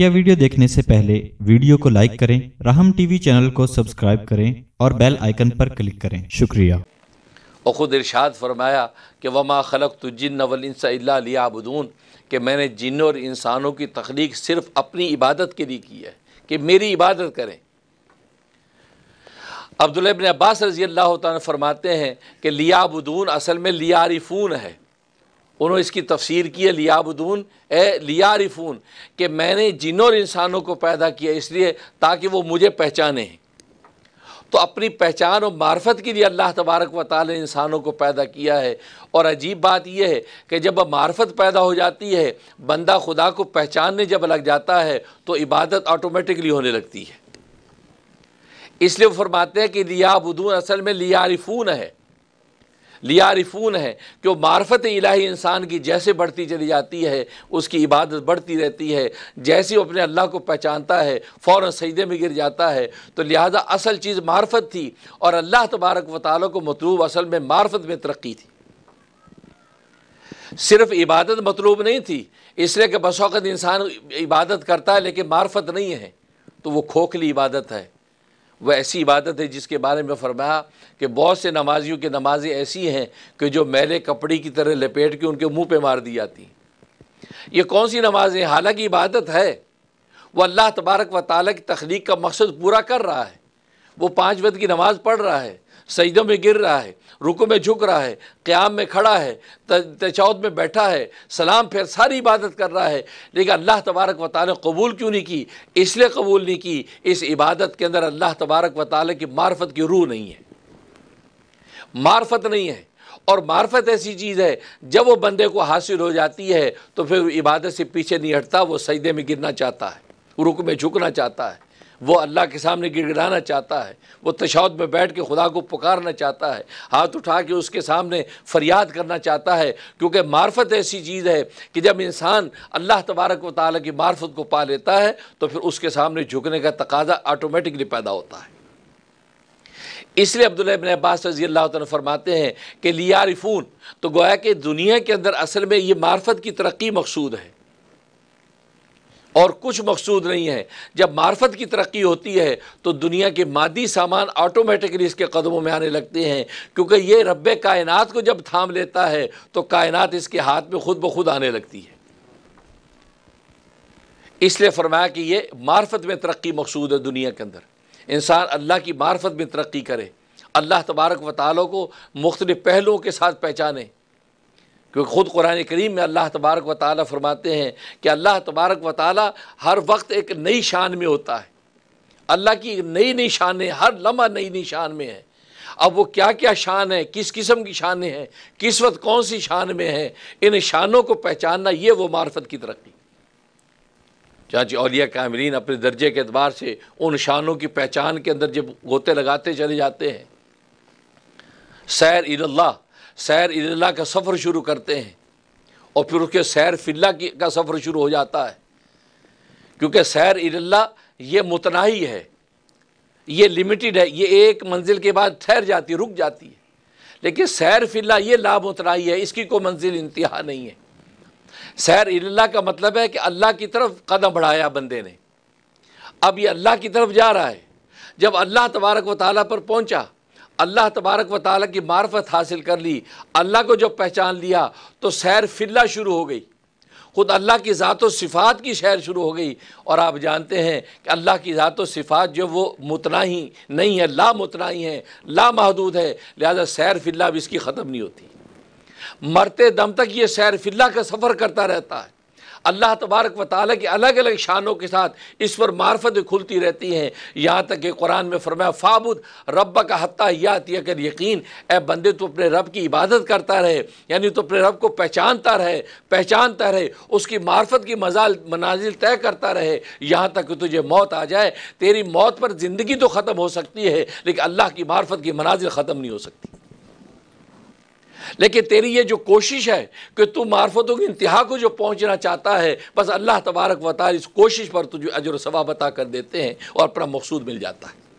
मुख्य वीडियो देखने से पहले वीडियो को लाइक करें राहम टीवी चैनल को सब्सक्राइब करें और बेल आइकन पर क्लिक करें शुक्रिया और ख़ुद इर्शाद फरमाया कि वमा खलक तो जिन वलियाबदून कि मैंने जिन और इंसानों की तख्लीक सिर्फ अपनी इबादत के लिए की है कि मेरी इबादत करें अब्दुल्लाबिन अब्बास रजी अल्लाह तरमाते हैं कि लियाबदून असल में लियारिफून है उन्होंने इसकी तफसीर की है लियाबदून ए लियारिफून कि मैंने जिन और इंसानों को पैदा किया इसलिए ताकि वो मुझे पहचाने तो अपनी पहचान और मार्फत के लिए अल्लाह तबारक व ताल इंसानों को पैदा किया है और अजीब बात यह है कि जब मार्फत पैदा हो जाती है बंदा खुदा को पहचानने जब लग जाता है तो इबादत ऑटोमेटिकली होने लगती है इसलिए फरमाते हैं कि लियाबदून असल में लियारिफून है लियारिफून है कि मार्फत इलाही इंसान की जैसे बढ़ती चली जाती है उसकी इबादत बढ़ती रहती है जैसे वो अपने अल्लाह को पहचानता है फ़ौर सईदे में गिर जाता है तो लिहाजा असल चीज़ मार्फत थी और अल्लाह तबारक वाल को मतलूब असल में मार्फत में तरक्की थी सिर्फ इबादत मतलूब नहीं थी इसलिए कि बसौकत इंसान इबादत करता है लेकिन मार्फत नहीं है तो वो खोखली इबादत है वह ऐसी इबादत है जिसके बारे में फरमाया कि बहुत से नमाजियों की नमाजें ऐसी हैं कि जो मैले कपड़े की तरह लपेट के उनके मुंह पे मार दी जाती हैं ये कौन सी नमाजें हालांकि इबादत है वो अल्लाह तबारक व ताल की तख्लीक का मकसद पूरा कर रहा है वो पाँच वद की नमाज़ पढ़ रहा है सजदों में गिर रहा है रुको में झुक रहा है क़्याम में खड़ा है तचाउद में बैठा है सलाम फिर सारी इबादत कर रहा है लेकिन अल्लाह तबारक व ताल कबूल क्यों नहीं की इसलिए कबूल नहीं की इस इबादत के अंदर अल्लाह तबारक व ताल की मार्फत की रूह नहीं है मार्फत नहीं है और मार्फत ऐसी चीज़ है जब वो बंदे को हासिल हो जाती है तो फिर इबादत से पीछे नहीं हटता वो सजदे में गिरना चाहता है रुक में झुकना चाहता है वो अल्लाह के सामने गिड़गिड़ाना चाहता है वो तशाद में बैठ के खुदा को पुकारना चाहता है हाथ उठा के उसके सामने फरियाद करना चाहता है क्योंकि मार्फत ऐसी चीज़ है कि जब इंसान अल्लाह तबारक व ताली की मार्फत को पा लेता है तो फिर उसके सामने झुकने का तकाजा ऑटोमेटिकली पैदा होता है इसलिए अब्दुल अब्बास रजी अल्लाह फरमाते हैं कि रिफून तो गोया कि दुनिया के अंदर असल में ये मार्फत की तरक्की मकसूद है और कुछ मकसूद नहीं है जब मार्फत की तरक्की होती है तो दुनिया के मादी सामान ऑटोमेटिकली इसके कदमों में आने लगते हैं क्योंकि ये रब कायनात को जब थाम लेता है तो कायनात इसके हाथ में खुद ब खुद आने लगती है इसलिए फरमाया कि ये मार्फत में तरक्की मकसूद है दुनिया के अंदर इंसान अल्लाह की मार्फत में तरक्की करे अल्लाह तबारक वालों को मुख्तलिफ़ पहलुओं के साथ पहचाने क्योंकि ख़ुद कुरान करीम में अल्लाह तबारक व ताली फरमाते हैं कि अल्लाह तबारक व ताली हर वक्त एक नई शान में होता है अल्लाह की नई नई शान हर लम्हा नई नई शान में है अब वो क्या क्या शान है किस किस्म की शान हैं किस वक्त कौन सी शान में है इन शानों को पहचानना ये वो मार्फत की तरक्की चाची अलिया कामरीन अपने दर्जे के अतबार से उन शानों की पहचान के अंदर जब गोते लगाते चले जाते हैं सैर इल्ला सैर इल्ला का सफ़र शुरू करते हैं और फिर उसके सैर फिल्ला की का सफ़र शुरू हो जाता है क्योंकि सैर इल्ला ये मुतनाही है ये लिमिटेड है ये एक मंजिल के बाद ठहर जाती रुक जाती है लेकिन सैर फिल्ला ये मुतनाही है इसकी कोई मंजिल इंतहा नहीं है सैर इल्ला का मतलब है कि अल्लाह की तरफ कदम बढ़ाया बंदे ने अब ये अल्लाह की तरफ जा रहा है जब अल्लाह तबारक व ताली पर पहुँचा अल्लाह तबारक व ताली की मार्फत हासिल कर ली अल्लाह को जब पहचान लिया तो सैर फिल्ला शुरू हो गई ख़ुद अल्लाह की ज़ात सिफ़ात की शैर शुरू हो गई और आप जानते हैं कि अल्लाह की ज़ात सिफ़ात जो वो ही नहीं है ला मुतनाही है लामहदूद है लिहाजा सैर फिल्ला अब इसकी ख़त्म नहीं होती मरते दम तक ये सैर फिल्ला का सफ़र करता रहता है अल्लाह तबारक व ताली की अलग अलग शानों के साथ इस पर मार्फतें खुलती रहती हैं यहाँ तक कि कुरान में फरमाया फ़ाबुद रब का हत्या यात यकर यकीन ए बंदे तो अपने रब की इबादत करता रहे यानी तो अपने रब को पहचानता रहे पहचानता रहे उसकी मार्फत की मजाल मनाजिल तय करता रहे यहाँ तक कि तुझे मौत आ जाए तेरी मौत पर ज़िंदगी तो ख़त्म हो सकती है लेकिन अल्लाह की मार्फत की मनाजिल ख़त्म नहीं हो सकती लेकिन तेरी ये जो कोशिश है कि तू मार्फतों की इंतहा को जो पहुँचना चाहता है बस अल्लाह तबारक वाली इस कोशिश पर तुझे अजर सवाब बता कर देते हैं और अपना मकसूद मिल जाता है